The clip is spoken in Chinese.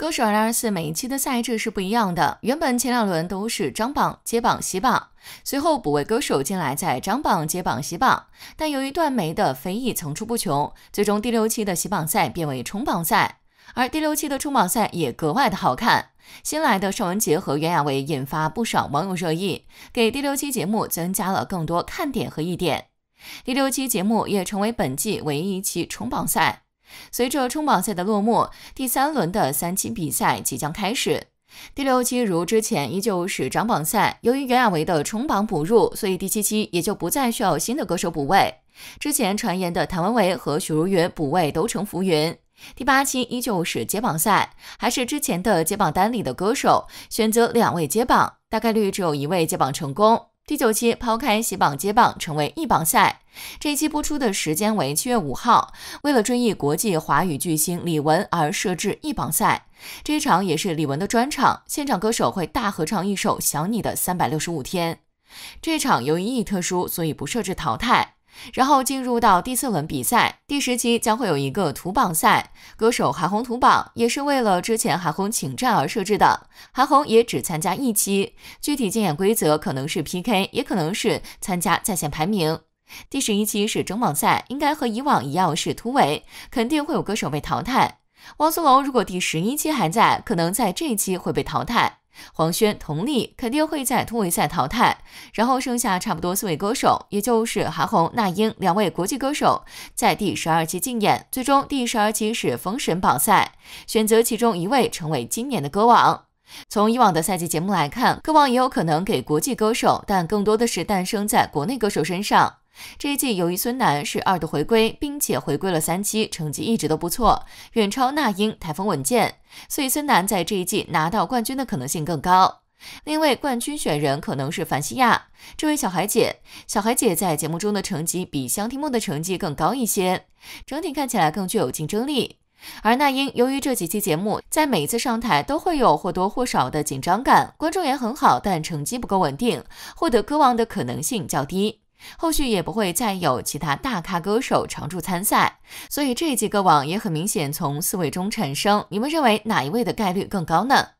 歌手2024每一期的赛制是不一样的。原本前两轮都是张榜、揭榜、洗榜，随后补位歌手进来再张榜、揭榜、洗榜。但由于断眉的非议层出不穷，最终第六期的洗榜赛变为冲榜赛。而第六期的冲榜赛也格外的好看，新来的尚文杰和袁娅维引发不少网友热议，给第六期节目增加了更多看点和一点。第六期节目也成为本季唯一一期冲榜赛。随着冲榜赛的落幕，第三轮的三期比赛即将开始。第六期如之前依旧是涨榜赛，由于袁娅维的冲榜补入，所以第七期也就不再需要新的歌手补位。之前传言的谭维维和许茹芸补位都成浮云。第八期依旧是接榜赛，还是之前的接榜单里的歌手选择两位接榜，大概率只有一位接榜成功。第九期抛开洗榜接棒，成为一榜赛。这一期播出的时间为七月五号，为了追忆国际华语巨星李玟而设置一榜赛。这一场也是李玟的专场，现场歌手会大合唱一首《想你的三百六十五天》。这场由于意义特殊，所以不设置淘汰。然后进入到第四轮比赛，第十期将会有一个图榜赛，歌手韩红图榜也是为了之前韩红请战而设置的。韩红也只参加一期，具体竞演规则可能是 PK，也可能是参加在线排名。第十一期是争榜赛，应该和以往一样是突围，肯定会有歌手被淘汰。汪苏泷如果第十一期还在，可能在这一期会被淘汰。黄轩、佟丽肯定会在突围赛淘汰，然后剩下差不多四位歌手，也就是韩红、那英两位国际歌手，在第十二期竞演，最终第十二期是封神榜赛，选择其中一位成为今年的歌王。从以往的赛季节目来看，歌王也有可能给国际歌手，但更多的是诞生在国内歌手身上。这一季由于孙楠是二度回归，并且回归了三期，成绩一直都不错，远超那英，台风稳健，所以孙楠在这一季拿到冠军的可能性更高。另外，冠军选人可能是凡希亚，这位小孩姐。小孩姐在节目中的成绩比香缇梦的成绩更高一些，整体看起来更具有竞争力。而那英由于这几期节目在每一次上台都会有或多或少的紧张感，观众缘很好，但成绩不够稳定，获得歌王的可能性较低。后续也不会再有其他大咖歌手常驻参赛，所以这几个网也很明显从四位中产生。你们认为哪一位的概率更高呢？